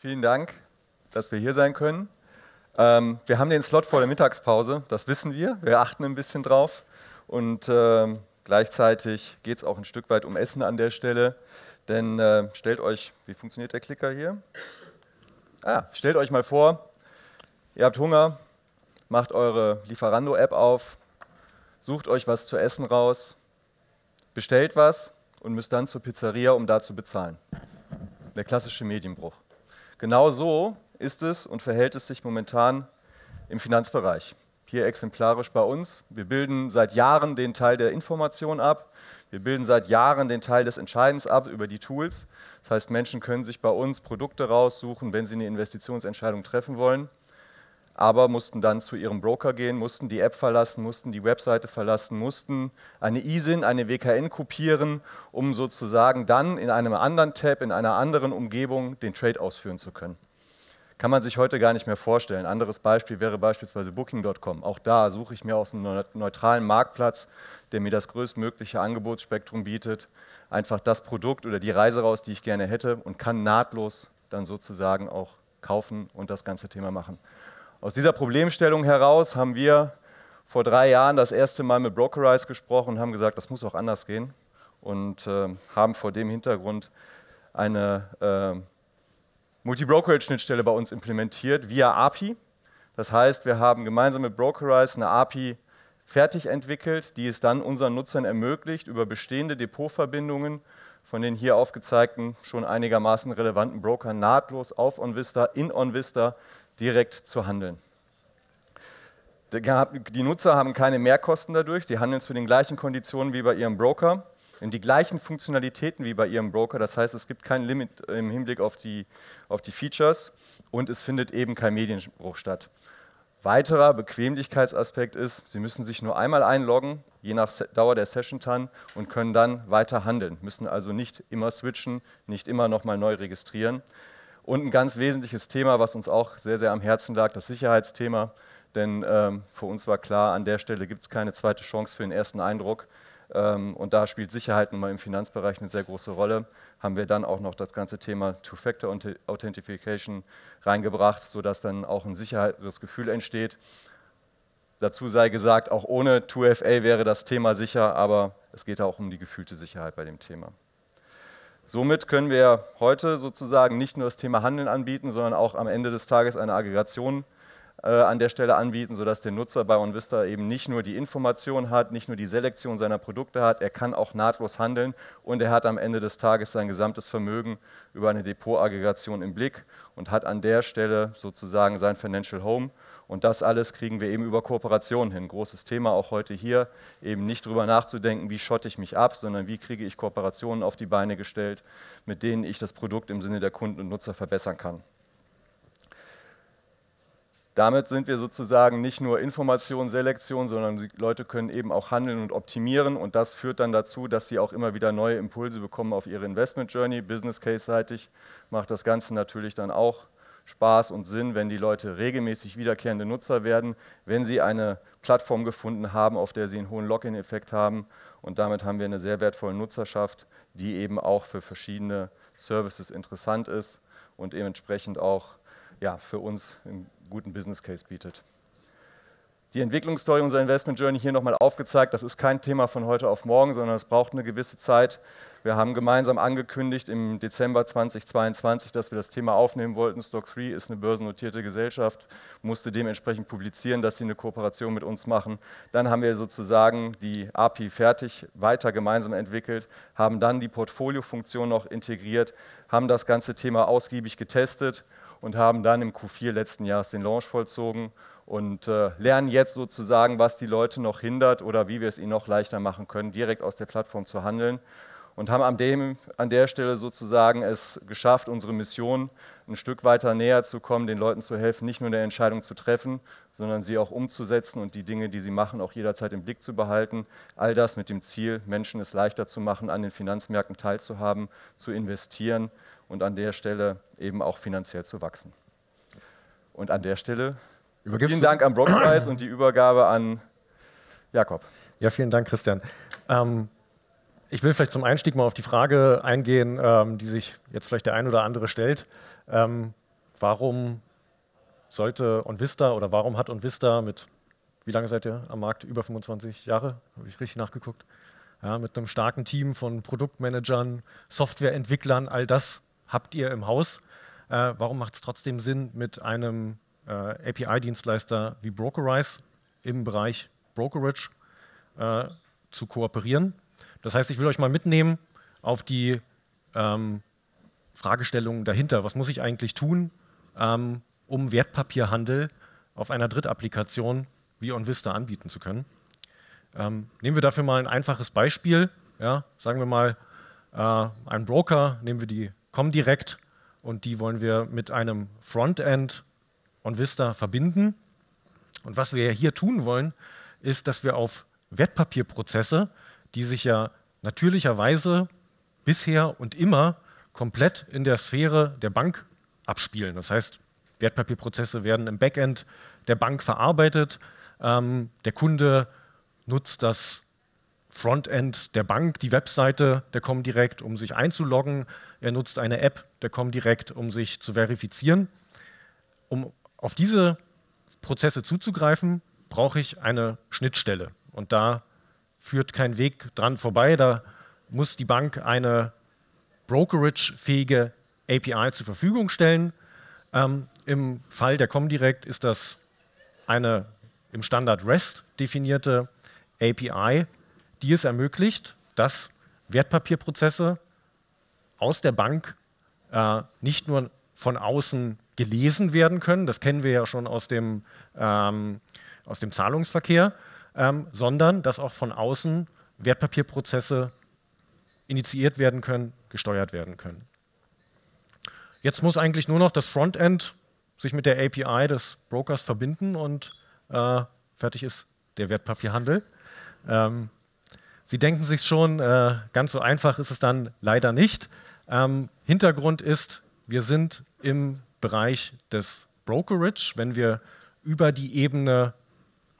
Vielen Dank, dass wir hier sein können. Ähm, wir haben den Slot vor der Mittagspause, das wissen wir. Wir achten ein bisschen drauf. Und äh, gleichzeitig geht es auch ein Stück weit um Essen an der Stelle. Denn äh, stellt euch, wie funktioniert der Klicker hier? Ah, stellt euch mal vor, ihr habt Hunger, macht eure Lieferando-App auf, sucht euch was zu essen raus, bestellt was und müsst dann zur Pizzeria, um da zu bezahlen. Der klassische Medienbruch. Genau so ist es und verhält es sich momentan im Finanzbereich. Hier exemplarisch bei uns. Wir bilden seit Jahren den Teil der Information ab. Wir bilden seit Jahren den Teil des Entscheidens ab über die Tools. Das heißt, Menschen können sich bei uns Produkte raussuchen, wenn sie eine Investitionsentscheidung treffen wollen aber mussten dann zu ihrem Broker gehen, mussten die App verlassen, mussten die Webseite verlassen, mussten eine ISIN, eine WKN kopieren, um sozusagen dann in einem anderen Tab, in einer anderen Umgebung den Trade ausführen zu können. Kann man sich heute gar nicht mehr vorstellen. anderes Beispiel wäre beispielsweise Booking.com. Auch da suche ich mir aus einem neutralen Marktplatz, der mir das größtmögliche Angebotsspektrum bietet, einfach das Produkt oder die Reise raus, die ich gerne hätte und kann nahtlos dann sozusagen auch kaufen und das ganze Thema machen. Aus dieser Problemstellung heraus haben wir vor drei Jahren das erste Mal mit Brokerize gesprochen und haben gesagt, das muss auch anders gehen und äh, haben vor dem Hintergrund eine äh, Multi-Brokerage-Schnittstelle bei uns implementiert via API. Das heißt, wir haben gemeinsam mit Brokerize eine API fertig entwickelt, die es dann unseren Nutzern ermöglicht, über bestehende Depotverbindungen von den hier aufgezeigten, schon einigermaßen relevanten Brokern nahtlos auf OnVista, in OnVista direkt zu handeln. Die Nutzer haben keine Mehrkosten dadurch, die handeln zu den gleichen Konditionen wie bei ihrem Broker, in die gleichen Funktionalitäten wie bei ihrem Broker. Das heißt, es gibt kein Limit im Hinblick auf die, auf die Features und es findet eben kein Medienbruch statt. Weiterer Bequemlichkeitsaspekt ist, Sie müssen sich nur einmal einloggen, je nach Dauer der Session dann, und können dann weiter handeln, müssen also nicht immer switchen, nicht immer nochmal neu registrieren. Und ein ganz wesentliches Thema, was uns auch sehr, sehr am Herzen lag, das Sicherheitsthema. Denn ähm, für uns war klar, an der Stelle gibt es keine zweite Chance für den ersten Eindruck. Ähm, und da spielt Sicherheit nun mal im Finanzbereich eine sehr große Rolle. Haben wir dann auch noch das ganze Thema Two-Factor Authentification reingebracht, sodass dann auch ein sicheres Gefühl entsteht. Dazu sei gesagt, auch ohne 2FA wäre das Thema sicher, aber es geht auch um die gefühlte Sicherheit bei dem Thema. Somit können wir heute sozusagen nicht nur das Thema Handeln anbieten, sondern auch am Ende des Tages eine Aggregation äh, an der Stelle anbieten, sodass der Nutzer bei OnVista eben nicht nur die Information hat, nicht nur die Selektion seiner Produkte hat, er kann auch nahtlos handeln und er hat am Ende des Tages sein gesamtes Vermögen über eine Depotaggregation im Blick und hat an der Stelle sozusagen sein Financial Home. Und das alles kriegen wir eben über Kooperationen hin. Großes Thema auch heute hier, eben nicht darüber nachzudenken, wie schotte ich mich ab, sondern wie kriege ich Kooperationen auf die Beine gestellt, mit denen ich das Produkt im Sinne der Kunden und Nutzer verbessern kann. Damit sind wir sozusagen nicht nur Information, Selektion, sondern die Leute können eben auch handeln und optimieren und das führt dann dazu, dass sie auch immer wieder neue Impulse bekommen auf ihre Investment Journey. Business Case-seitig macht das Ganze natürlich dann auch Spaß und Sinn, wenn die Leute regelmäßig wiederkehrende Nutzer werden, wenn sie eine Plattform gefunden haben, auf der sie einen hohen Login-Effekt haben und damit haben wir eine sehr wertvolle Nutzerschaft, die eben auch für verschiedene Services interessant ist und dementsprechend auch ja, für uns einen guten Business Case bietet. Die Entwicklungsstory unserer Investment Journey hier nochmal aufgezeigt. Das ist kein Thema von heute auf morgen, sondern es braucht eine gewisse Zeit. Wir haben gemeinsam angekündigt im Dezember 2022, dass wir das Thema aufnehmen wollten. Stock 3 ist eine börsennotierte Gesellschaft, musste dementsprechend publizieren, dass sie eine Kooperation mit uns machen. Dann haben wir sozusagen die API fertig weiter gemeinsam entwickelt, haben dann die Portfoliofunktion noch integriert, haben das ganze Thema ausgiebig getestet und haben dann im Q4 letzten Jahres den Launch vollzogen und äh, lernen jetzt sozusagen, was die Leute noch hindert oder wie wir es ihnen noch leichter machen können, direkt aus der Plattform zu handeln und haben an, dem, an der Stelle sozusagen es geschafft, unsere Mission ein Stück weiter näher zu kommen, den Leuten zu helfen, nicht nur eine Entscheidung zu treffen, sondern sie auch umzusetzen und die Dinge, die sie machen, auch jederzeit im Blick zu behalten. All das mit dem Ziel, Menschen es leichter zu machen, an den Finanzmärkten teilzuhaben, zu investieren und an der Stelle eben auch finanziell zu wachsen. Und an der Stelle Übergibst vielen Dank an Brockpreis und die Übergabe an Jakob. Ja, vielen Dank, Christian. Ähm ich will vielleicht zum Einstieg mal auf die Frage eingehen, ähm, die sich jetzt vielleicht der ein oder andere stellt. Ähm, warum sollte OnVista oder warum hat OnVista mit, wie lange seid ihr am Markt? Über 25 Jahre? Habe ich richtig nachgeguckt? Ja, mit einem starken Team von Produktmanagern, Softwareentwicklern, all das habt ihr im Haus. Äh, warum macht es trotzdem Sinn, mit einem äh, API-Dienstleister wie Brokerize im Bereich Brokerage äh, zu kooperieren? Das heißt, ich will euch mal mitnehmen auf die ähm, Fragestellungen dahinter. Was muss ich eigentlich tun, ähm, um Wertpapierhandel auf einer Drittapplikation wie OnVista anbieten zu können? Ähm, nehmen wir dafür mal ein einfaches Beispiel. Ja? Sagen wir mal, äh, einen Broker, nehmen wir die Comdirect und die wollen wir mit einem Frontend OnVista verbinden. Und was wir hier tun wollen, ist, dass wir auf Wertpapierprozesse die sich ja natürlicherweise bisher und immer komplett in der Sphäre der Bank abspielen. Das heißt, Wertpapierprozesse werden im Backend der Bank verarbeitet. Ähm, der Kunde nutzt das Frontend der Bank, die Webseite der Comdirect, um sich einzuloggen. Er nutzt eine App der Comdirect, um sich zu verifizieren. Um auf diese Prozesse zuzugreifen, brauche ich eine Schnittstelle. Und da führt kein Weg dran vorbei. Da muss die Bank eine brokerage-fähige API zur Verfügung stellen. Ähm, Im Fall der Comdirect ist das eine im Standard REST definierte API, die es ermöglicht, dass Wertpapierprozesse aus der Bank äh, nicht nur von außen gelesen werden können, das kennen wir ja schon aus dem, ähm, aus dem Zahlungsverkehr, ähm, sondern dass auch von außen Wertpapierprozesse initiiert werden können, gesteuert werden können. Jetzt muss eigentlich nur noch das Frontend sich mit der API des Brokers verbinden und äh, fertig ist der Wertpapierhandel. Ähm, Sie denken sich schon, äh, ganz so einfach ist es dann leider nicht. Ähm, Hintergrund ist, wir sind im Bereich des Brokerage, wenn wir über die Ebene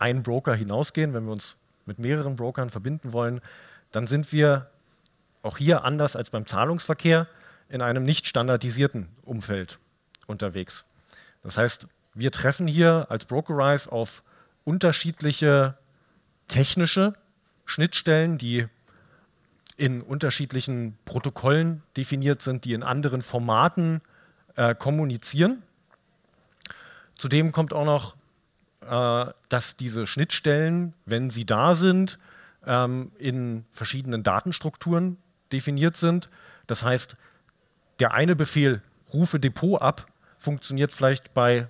einen Broker hinausgehen, wenn wir uns mit mehreren Brokern verbinden wollen, dann sind wir auch hier anders als beim Zahlungsverkehr in einem nicht standardisierten Umfeld unterwegs. Das heißt, wir treffen hier als Brokerize auf unterschiedliche technische Schnittstellen, die in unterschiedlichen Protokollen definiert sind, die in anderen Formaten äh, kommunizieren. Zudem kommt auch noch äh, dass diese Schnittstellen, wenn sie da sind, ähm, in verschiedenen Datenstrukturen definiert sind. Das heißt, der eine Befehl, rufe Depot ab, funktioniert vielleicht bei,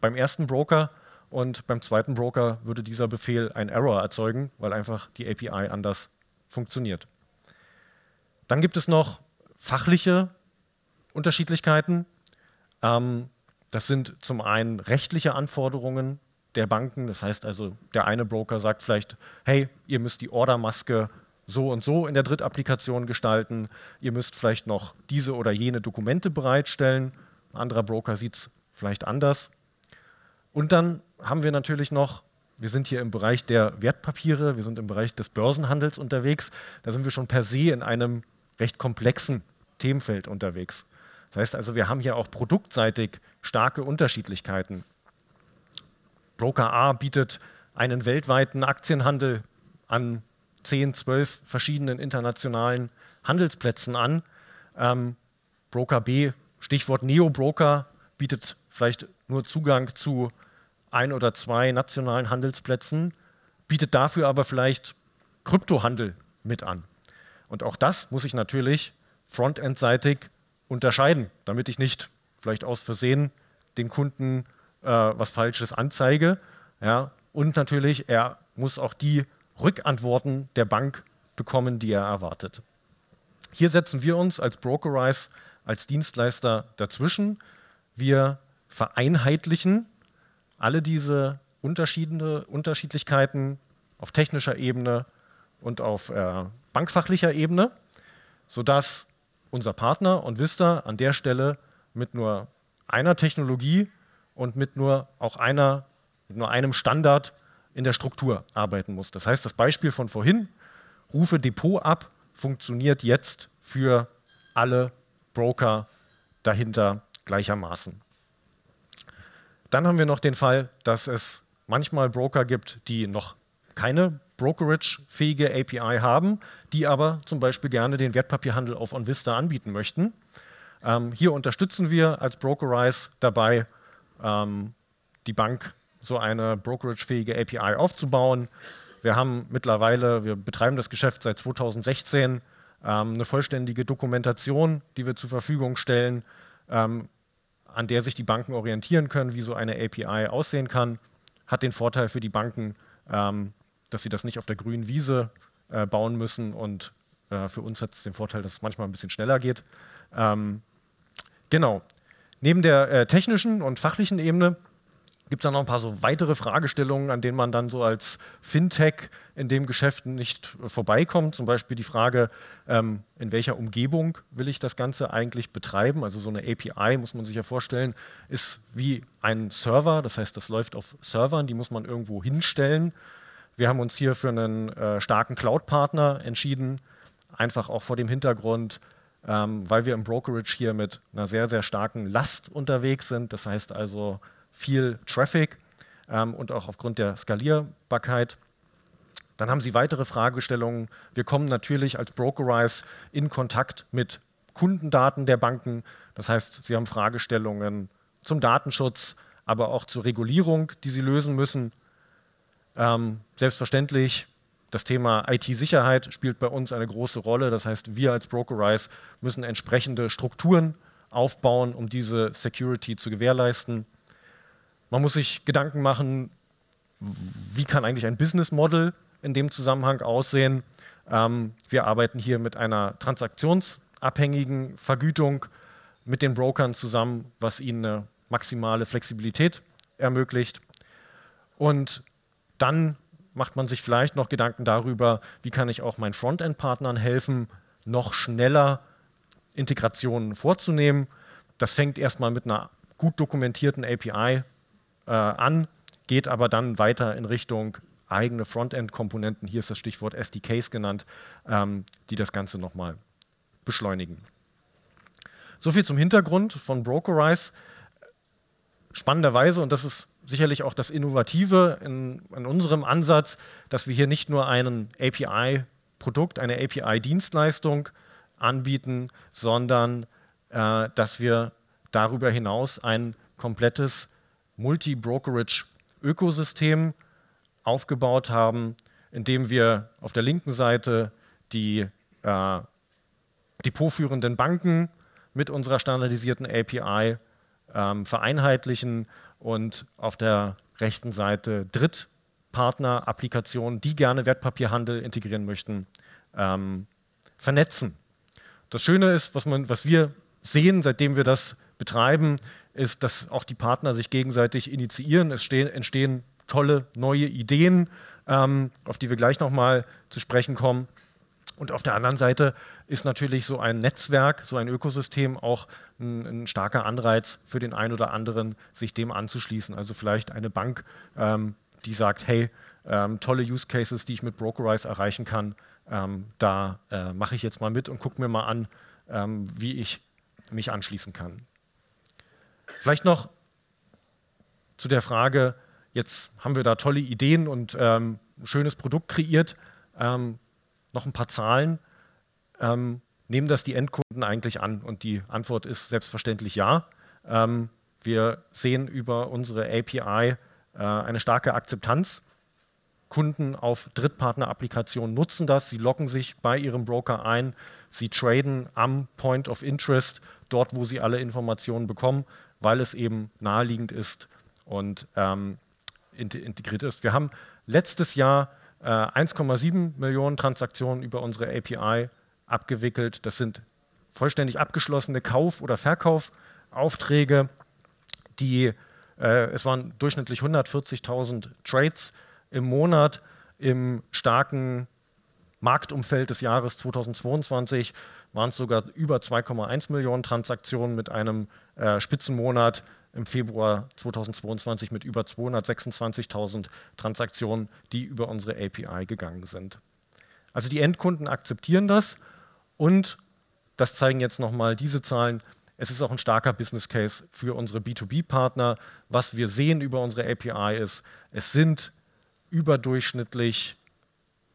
beim ersten Broker und beim zweiten Broker würde dieser Befehl ein Error erzeugen, weil einfach die API anders funktioniert. Dann gibt es noch fachliche Unterschiedlichkeiten. Ähm, das sind zum einen rechtliche Anforderungen, der Banken. Das heißt also, der eine Broker sagt vielleicht, hey, ihr müsst die Ordermaske so und so in der Drittapplikation gestalten, ihr müsst vielleicht noch diese oder jene Dokumente bereitstellen. Ein anderer Broker sieht es vielleicht anders. Und dann haben wir natürlich noch, wir sind hier im Bereich der Wertpapiere, wir sind im Bereich des Börsenhandels unterwegs, da sind wir schon per se in einem recht komplexen Themenfeld unterwegs. Das heißt also, wir haben hier auch produktseitig starke Unterschiedlichkeiten. Broker A bietet einen weltweiten Aktienhandel an 10, 12 verschiedenen internationalen Handelsplätzen an. Ähm, Broker B, Stichwort Neo-Broker, bietet vielleicht nur Zugang zu ein oder zwei nationalen Handelsplätzen, bietet dafür aber vielleicht Kryptohandel mit an. Und auch das muss ich natürlich frontendseitig unterscheiden, damit ich nicht vielleicht aus Versehen den Kunden äh, was Falsches anzeige. Ja? Und natürlich, er muss auch die Rückantworten der Bank bekommen, die er erwartet. Hier setzen wir uns als Brokerize, als Dienstleister dazwischen. Wir vereinheitlichen alle diese unterschiedliche Unterschiedlichkeiten auf technischer Ebene und auf äh, bankfachlicher Ebene, sodass unser Partner und Vista an der Stelle mit nur einer Technologie und mit nur auch einer, nur einem Standard in der Struktur arbeiten muss. Das heißt, das Beispiel von vorhin, rufe Depot ab, funktioniert jetzt für alle Broker dahinter gleichermaßen. Dann haben wir noch den Fall, dass es manchmal Broker gibt, die noch keine brokerage-fähige API haben, die aber zum Beispiel gerne den Wertpapierhandel auf OnVista anbieten möchten. Ähm, hier unterstützen wir als Brokerize dabei, ähm, die Bank so eine brokerage-fähige API aufzubauen. Wir haben mittlerweile, wir betreiben das Geschäft seit 2016, ähm, eine vollständige Dokumentation, die wir zur Verfügung stellen, ähm, an der sich die Banken orientieren können, wie so eine API aussehen kann. Hat den Vorteil für die Banken, ähm, dass sie das nicht auf der grünen Wiese äh, bauen müssen und äh, für uns hat es den Vorteil, dass es manchmal ein bisschen schneller geht. Ähm, genau, Neben der äh, technischen und fachlichen Ebene gibt es dann noch ein paar so weitere Fragestellungen, an denen man dann so als Fintech in dem Geschäft nicht vorbeikommt. Zum Beispiel die Frage, ähm, in welcher Umgebung will ich das Ganze eigentlich betreiben? Also so eine API, muss man sich ja vorstellen, ist wie ein Server. Das heißt, das läuft auf Servern, die muss man irgendwo hinstellen. Wir haben uns hier für einen äh, starken Cloud-Partner entschieden, einfach auch vor dem Hintergrund, ähm, weil wir im Brokerage hier mit einer sehr, sehr starken Last unterwegs sind. Das heißt also viel Traffic ähm, und auch aufgrund der Skalierbarkeit. Dann haben Sie weitere Fragestellungen. Wir kommen natürlich als Brokerize in Kontakt mit Kundendaten der Banken. Das heißt, Sie haben Fragestellungen zum Datenschutz, aber auch zur Regulierung, die Sie lösen müssen. Ähm, selbstverständlich das Thema IT-Sicherheit spielt bei uns eine große Rolle. Das heißt, wir als Brokerize müssen entsprechende Strukturen aufbauen, um diese Security zu gewährleisten. Man muss sich Gedanken machen, wie kann eigentlich ein Business Model in dem Zusammenhang aussehen. Ähm, wir arbeiten hier mit einer transaktionsabhängigen Vergütung mit den Brokern zusammen, was ihnen eine maximale Flexibilität ermöglicht. Und dann macht man sich vielleicht noch Gedanken darüber, wie kann ich auch meinen Frontend-Partnern helfen, noch schneller Integrationen vorzunehmen. Das fängt erstmal mit einer gut dokumentierten API äh, an, geht aber dann weiter in Richtung eigene Frontend-Komponenten, hier ist das Stichwort SDKs genannt, ähm, die das Ganze nochmal beschleunigen. Soviel zum Hintergrund von Brokerize. Spannenderweise, und das ist sicherlich auch das Innovative in, in unserem Ansatz, dass wir hier nicht nur einen API-Produkt, eine API-Dienstleistung anbieten, sondern äh, dass wir darüber hinaus ein komplettes Multi-Brokerage-Ökosystem aufgebaut haben, indem wir auf der linken Seite die äh, depotführenden Banken mit unserer standardisierten API ähm, vereinheitlichen und auf der rechten Seite Drittpartner-Applikationen, die gerne Wertpapierhandel integrieren möchten, ähm, vernetzen. Das Schöne ist, was, man, was wir sehen, seitdem wir das betreiben, ist, dass auch die Partner sich gegenseitig initiieren. Es stehen, entstehen tolle neue Ideen, ähm, auf die wir gleich nochmal zu sprechen kommen. Und auf der anderen Seite ist natürlich so ein Netzwerk, so ein Ökosystem auch ein, ein starker Anreiz für den einen oder anderen, sich dem anzuschließen. Also vielleicht eine Bank, ähm, die sagt, hey, ähm, tolle Use Cases, die ich mit Brokerize erreichen kann, ähm, da äh, mache ich jetzt mal mit und gucke mir mal an, ähm, wie ich mich anschließen kann. Vielleicht noch zu der Frage, jetzt haben wir da tolle Ideen und ein ähm, schönes Produkt kreiert ähm, noch ein paar Zahlen. Ähm, nehmen das die Endkunden eigentlich an? Und die Antwort ist selbstverständlich ja. Ähm, wir sehen über unsere API äh, eine starke Akzeptanz. Kunden auf Drittpartner-Applikationen nutzen das. Sie locken sich bei ihrem Broker ein. Sie traden am Point of Interest, dort, wo sie alle Informationen bekommen, weil es eben naheliegend ist und ähm, integriert ist. Wir haben letztes Jahr 1,7 äh, Millionen Transaktionen über unsere API abgewickelt. Das sind vollständig abgeschlossene Kauf- oder Verkaufaufträge, die äh, es waren durchschnittlich 140.000 Trades im Monat im starken Marktumfeld des Jahres 2022 waren es sogar über 2,1 Millionen Transaktionen mit einem äh, Spitzenmonat im Februar 2022 mit über 226.000 Transaktionen, die über unsere API gegangen sind. Also die Endkunden akzeptieren das und das zeigen jetzt nochmal diese Zahlen. Es ist auch ein starker Business Case für unsere B2B-Partner. Was wir sehen über unsere API ist, es sind überdurchschnittlich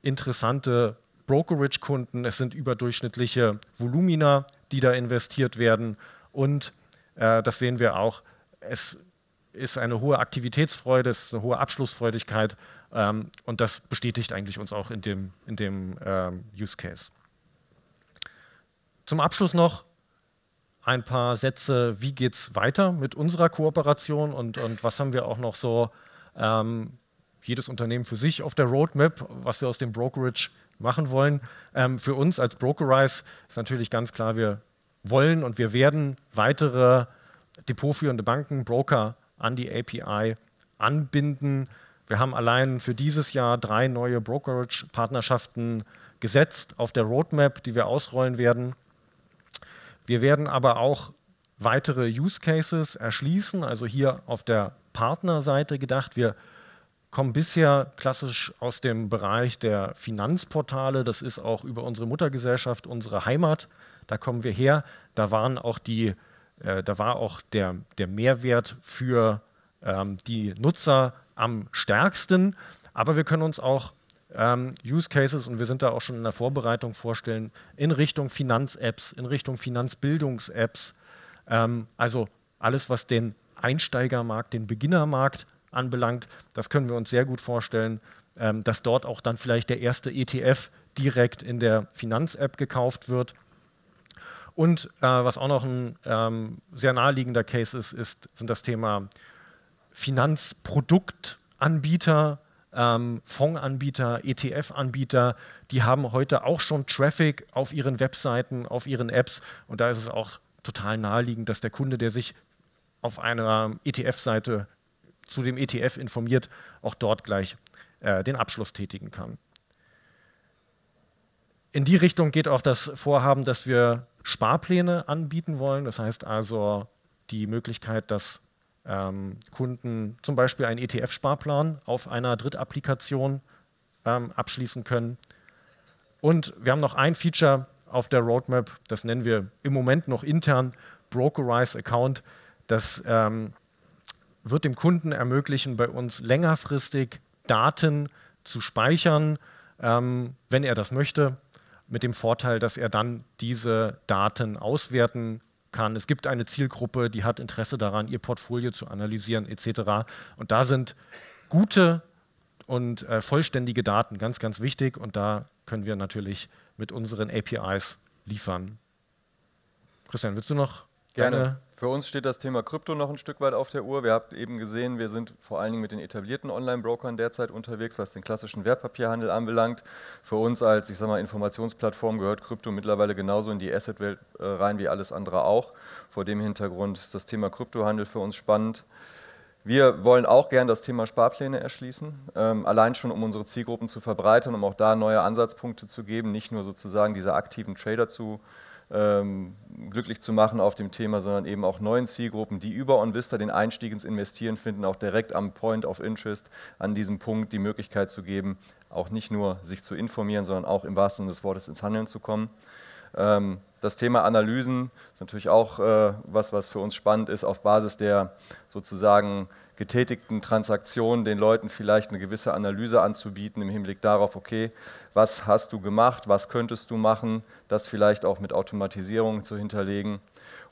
interessante Brokerage-Kunden, es sind überdurchschnittliche Volumina, die da investiert werden. Und äh, das sehen wir auch, es ist eine hohe Aktivitätsfreude, es ist eine hohe Abschlussfreudigkeit ähm, und das bestätigt eigentlich uns auch in dem, in dem ähm, Use Case. Zum Abschluss noch ein paar Sätze, wie geht es weiter mit unserer Kooperation und, und was haben wir auch noch so, ähm, jedes Unternehmen für sich auf der Roadmap, was wir aus dem Brokerage machen wollen. Ähm, für uns als Brokerize ist natürlich ganz klar, wir wollen und wir werden weitere depotführende Banken, Broker an die API anbinden. Wir haben allein für dieses Jahr drei neue Brokerage-Partnerschaften gesetzt auf der Roadmap, die wir ausrollen werden. Wir werden aber auch weitere Use Cases erschließen, also hier auf der Partnerseite gedacht. Wir kommen bisher klassisch aus dem Bereich der Finanzportale. Das ist auch über unsere Muttergesellschaft unsere Heimat. Da kommen wir her. Da waren auch die äh, da war auch der, der Mehrwert für ähm, die Nutzer am stärksten. Aber wir können uns auch ähm, Use Cases, und wir sind da auch schon in der Vorbereitung vorstellen, in Richtung Finanz-Apps, in Richtung Finanzbildungs-Apps. Ähm, also alles, was den Einsteigermarkt, den Beginnermarkt anbelangt, das können wir uns sehr gut vorstellen, ähm, dass dort auch dann vielleicht der erste ETF direkt in der Finanz-App gekauft wird und äh, was auch noch ein ähm, sehr naheliegender Case ist, ist sind das Thema Finanzproduktanbieter, ähm, Fondsanbieter, ETF-Anbieter, die haben heute auch schon Traffic auf ihren Webseiten, auf ihren Apps. Und da ist es auch total naheliegend, dass der Kunde, der sich auf einer ETF-Seite zu dem ETF informiert, auch dort gleich äh, den Abschluss tätigen kann. In die Richtung geht auch das Vorhaben, dass wir Sparpläne anbieten wollen. Das heißt also die Möglichkeit, dass ähm, Kunden zum Beispiel einen ETF-Sparplan auf einer Drittapplikation ähm, abschließen können. Und wir haben noch ein Feature auf der Roadmap, das nennen wir im Moment noch intern Brokerize Account. Das ähm, wird dem Kunden ermöglichen, bei uns längerfristig Daten zu speichern, ähm, wenn er das möchte mit dem Vorteil, dass er dann diese Daten auswerten kann. Es gibt eine Zielgruppe, die hat Interesse daran, ihr Portfolio zu analysieren etc. Und da sind gute und äh, vollständige Daten ganz, ganz wichtig und da können wir natürlich mit unseren APIs liefern. Christian, willst du noch Gerne. Äh, für uns steht das Thema Krypto noch ein Stück weit auf der Uhr. Wir haben eben gesehen, wir sind vor allen Dingen mit den etablierten Online-Brokern derzeit unterwegs, was den klassischen Wertpapierhandel anbelangt. Für uns als, ich sag mal, Informationsplattform gehört Krypto mittlerweile genauso in die Asset-Welt äh, rein wie alles andere auch. Vor dem Hintergrund ist das Thema Kryptohandel für uns spannend. Wir wollen auch gern das Thema Sparpläne erschließen, ähm, allein schon um unsere Zielgruppen zu verbreitern, um auch da neue Ansatzpunkte zu geben, nicht nur sozusagen diese aktiven Trader zu äh, ähm, glücklich zu machen auf dem Thema, sondern eben auch neuen Zielgruppen, die über OnVista den Einstieg ins Investieren finden, auch direkt am Point of Interest, an diesem Punkt die Möglichkeit zu geben, auch nicht nur sich zu informieren, sondern auch im wahrsten Sinne des Wortes ins Handeln zu kommen. Ähm, das Thema Analysen ist natürlich auch äh, was, was für uns spannend ist, auf Basis der sozusagen getätigten Transaktionen den Leuten vielleicht eine gewisse Analyse anzubieten im Hinblick darauf, okay, was hast du gemacht, was könntest du machen, das vielleicht auch mit Automatisierung zu hinterlegen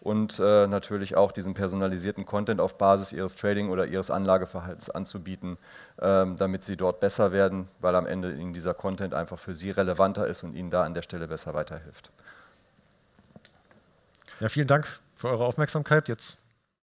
und äh, natürlich auch diesen personalisierten Content auf Basis ihres Trading oder ihres Anlageverhaltens anzubieten, ähm, damit sie dort besser werden, weil am Ende ihnen dieser Content einfach für sie relevanter ist und ihnen da an der Stelle besser weiterhilft. Ja, vielen Dank für eure Aufmerksamkeit. Jetzt